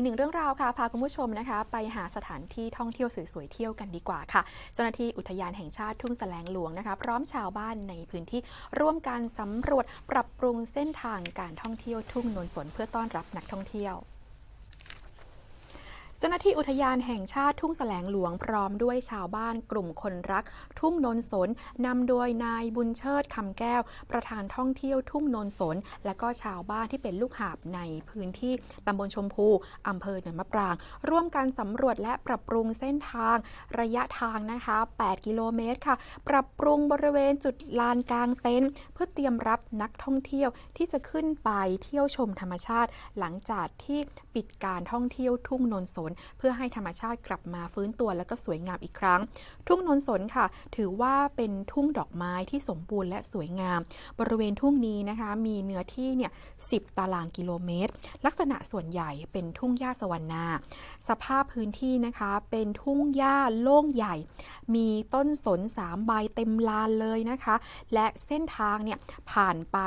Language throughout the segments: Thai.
ีกหนึ่งเรื่องราวค่ะพาคุณผู้ชมนะคะ ไปหาสถานที่ท่องเที่ยวสวยๆเที่ยวกันดีกว่าค่ะเจ้าหน้าที่อุทยานแห่งชาติทุ่งแสลงหลวงนะคะพร้อมชาวบ้านในพื้นที่ร่วมกันสำรวจปรับปรุงเส้นทางการท่องเที่ยวทุ่งนนสนเพื่อต้อนรับนักท่องเที่ยวเจ้าหน้าที่อุทยานแห่งชาติทุ่งแสลงหลวงพร้อมด้วยชาวบ้านกลุ่มคนรัก ทุ่งนนสนนำโดยนายบุญเชิดคำแก้ว ประธานท่องเที่ยวทุ่งนนสน และก็ชาวบ้านที่เป็นลูกหาบ ในพื้นที่ตำบลชมพูอำเภอเหนือมะปราง ร่วมกันสำรวจและปรับปรุงเส้นทางระยะทางนะคะ 8 กิโลเมตรค่ะปรับปรุงบริเวณจุดลานกลางเต็นท์เพื่อเตรียมรับนักท่องเที่ยวที่จะขึ้นไปเที่ยวชมธรรมชาติ หลังจากที่ปิดการท่องเที่ยว ทุ่งนนสนนเพื่อให้ธรรมชาติกลับมาฟื้นตัวและก็สวยงามอีกครั้ง ทุ่งนนสนค่ะ ถือว่าเป็นทุ่งดอกไม้ที่สมบูรณ์และสวยงาม บริเวณทุ่งนี้นะคะมีเนื้อที่เนี่ยสิตารางกิโลเมตร ลักษณะส่วนใหญ่เป็นทุ่งหญ้าสวรรณา สภาพพื้นที่นะคะเป็นทุ่งหญ้าโล่งใหญ่ มีต้นสนสามใบเต็มลานเลยนะคะ และเส้นทางเนี่ยผ่านไป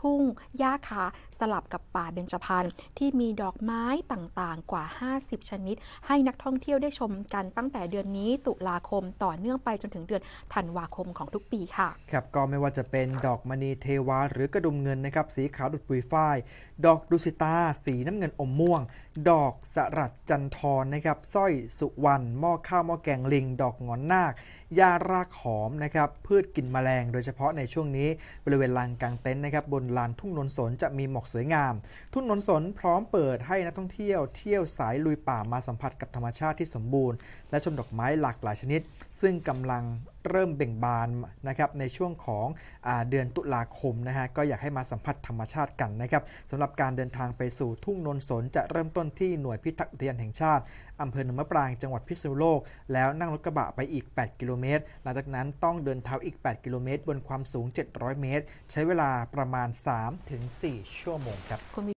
ทุ่งหญ้าคาสลับกับป่าเบญจพรรณที่มีดอกไม้ต่างๆกว่า 50 ชนิดิตให้นักท่องเที่ยวได้ชมกัน ตั้งแต่เดือนนี้ตุลาคมต่อเนื่องไปจนถึงเดือนธันวาคมของทุกปีค่ะครับก็ไม่ว่าจะเป็นดอกมณีเทวา หรือกระดุมเงินนะครับสีขาวดุดปุยฝ้าย ดอกดุสิตา สีน้ำเงินอมม่วง ดอกสรัดจันทรนะครับสร้อยสุวรรณหม้อข้าวหม้อแกงลิง ดอกงอนนาคยารากหอมนะครับพืชกินแมลง โดยเฉพาะในช่วงนี้บริเวณลานกลางเต็นท์นะครับบนลานทุ่งนนสนจะมีหมอกสวยงาม ทุ่งนนสนพร้อมเปิดให้นักท่องเที่ยวเที่ยวสายลุยป่ามาสัมผัสกับธรรมชาติที่สมบูรณ์ และชมดอกไม้หลากหลายชนิด ซึ่งกำลังเริ่มเบ่งบานนะครับในช่วงของอเดือนตุลาคมนะฮะก็อยากให้มาสัมผัสธรรมชาติกันนะครับสำหรับการเดินทางไปสู่ทุ่งนนสน จะเริ่มต้นที่หน่วยพิทักษ์อุทยานแห่งชาติอำเภอหนองมะปรางจังหวัดพิษณุโลก แล้วนั่งรถกระบะไปอีก 8 กิโลเมตร หลังจากนั้นต้องเดินเท้าอีก 8 กิโลเมตรบนความสูง 700 เมตร ใช้เวลาประมาณ 3-4 ชั่วโมงครับ